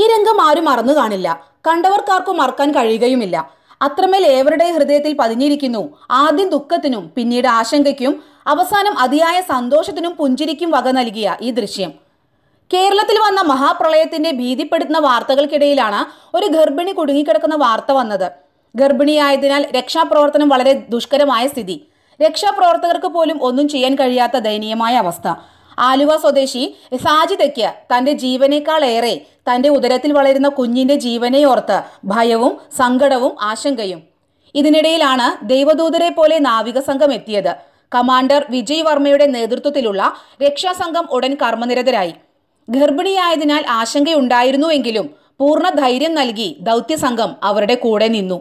ഈ രംഗം ആരും മറന്നു കാണില്ല കണ്ടവർക്കാർക്കും മറക്കാൻ കഴിയുകയുമില്ല അത്രമേൽ ഏവരുടെ ഹൃദയത്തിൽ പതിഞ്ഞിരിക്കുന്നു ആദ്യം ദുഃഖത്തിനും പിന്നീട് ആശങ്കയ്ക്കും അവസാനം അതിയായ സന്തോഷത്തിനും പുഞ്ചിരിക്കും വക നൽകിയ ഈ ദൃശ്യം കേരളത്തിൽ വന്ന മഹാപ്രളയത്തിന്റെ ഭീതിപ്പെടുത്തുന്ന വാർത്തകൾക്കിടയിലാണ് ഒരു ഗർഭിണി കുടുങ്ങിക്കിടക്കുന്ന വാർത്ത വന്നത് ഗർഭിണിയായതിനാൽ രക്ഷാപ്രവർത്തനം വളരെ ദുഷ്കരമായ സ്ഥിതി രക്ഷാപ്രവർത്തകർക്ക് പോലും ഒന്നും ചെയ്യാൻ കഴിയാത്ത ദയനീയമായ അവസ്ഥ ആലുവ സ്വദേശി സാജിദയ്ക്ക് തന്റെ ജീവനേക്കാളേറെ തന്റെ ഉദരത്തിൽ വളരുന്ന കുഞ്ഞിന്റെ ജീവനെയോർത്ത് ഭയവും സങ്കടവും ആശങ്കയും ഇതിനിടയിലാണ് ദൈവദൂതരെ പോലെ നാവിക സംഘം എത്തിയത് കമാൻഡർ വിജയ് വർമ്മയുടെ നേതൃത്വത്തിലുള്ള രക്ഷാസംഘം ഉടൻ കർമ്മനിരതരായി ഗർഭിണിയായതിനാൽ ആശങ്കയുണ്ടായിരുന്നുവെങ്കിലും പൂർണ്ണ ധൈര്യം നൽകി ദൗത്യസംഘം അവരുടെ കൂടെ നിന്നു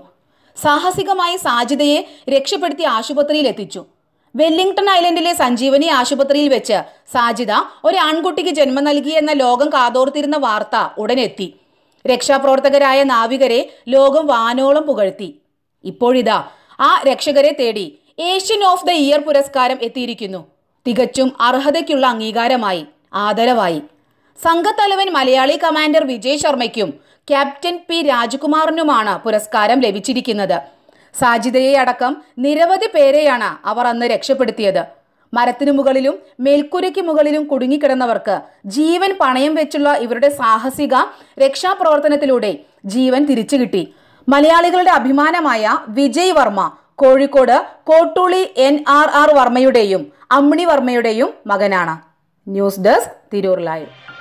സാഹസികമായി സാജിതയെ രക്ഷപ്പെടുത്തി ആശുപത്രിയിൽ എത്തിച്ചു വെല്ലിംഗ്ടൺ ഐലൻഡിലെ സഞ്ജീവനി ആശുപത്രിയിൽ വെച്ച് സാജിദ ഒരു ആൺകുട്ടിക്ക് ജന്മം നൽകി എന്ന ലോകം കാതോർത്തിരുന്ന വാർത്ത ഉടനെത്തി രക്ഷാപ്രവർത്തകരായ നാവികരെ ലോകം വാനോളം പുകഴ്ത്തി ഇപ്പോഴിതാ ആ രക്ഷകരെ തേടി ഏഷ്യൻ ഓഫ് ദ ഇയർ പുരസ്കാരം എത്തിയിരിക്കുന്നു തികച്ചും അർഹതയ്ക്കുള്ള അംഗീകാരമായി ആദരവായി സംഘത്തലവൻ മലയാളി കമാൻഡർ വിജയ് ശർമ്മയ്ക്കും ക്യാപ്റ്റൻ പി രാജ്കുമാറിനുമാണ് പുരസ്കാരം ലഭിച്ചിരിക്കുന്നത് സാജിതയെ അടക്കം നിരവധി പേരെയാണ് അവർ അന്ന് രക്ഷപ്പെടുത്തിയത് മരത്തിനു മുകളിലും മേൽക്കുരയ്ക്ക് മുകളിലും കുടുങ്ങിക്കിടന്നവർക്ക് ജീവൻ പണയം വെച്ചുള്ള ഇവരുടെ സാഹസിക രക്ഷാപ്രവർത്തനത്തിലൂടെ ജീവൻ തിരിച്ചു കിട്ടി മലയാളികളുടെ അഭിമാനമായ Vijay Varma Kozhikode Kottooli N R R വർമ്മയുടെയും അമ്മിണി വർമ്മയുടെയും മകനാണ് ന്യൂസ് ഡെസ്ക് തിരൂർ ലൈവ്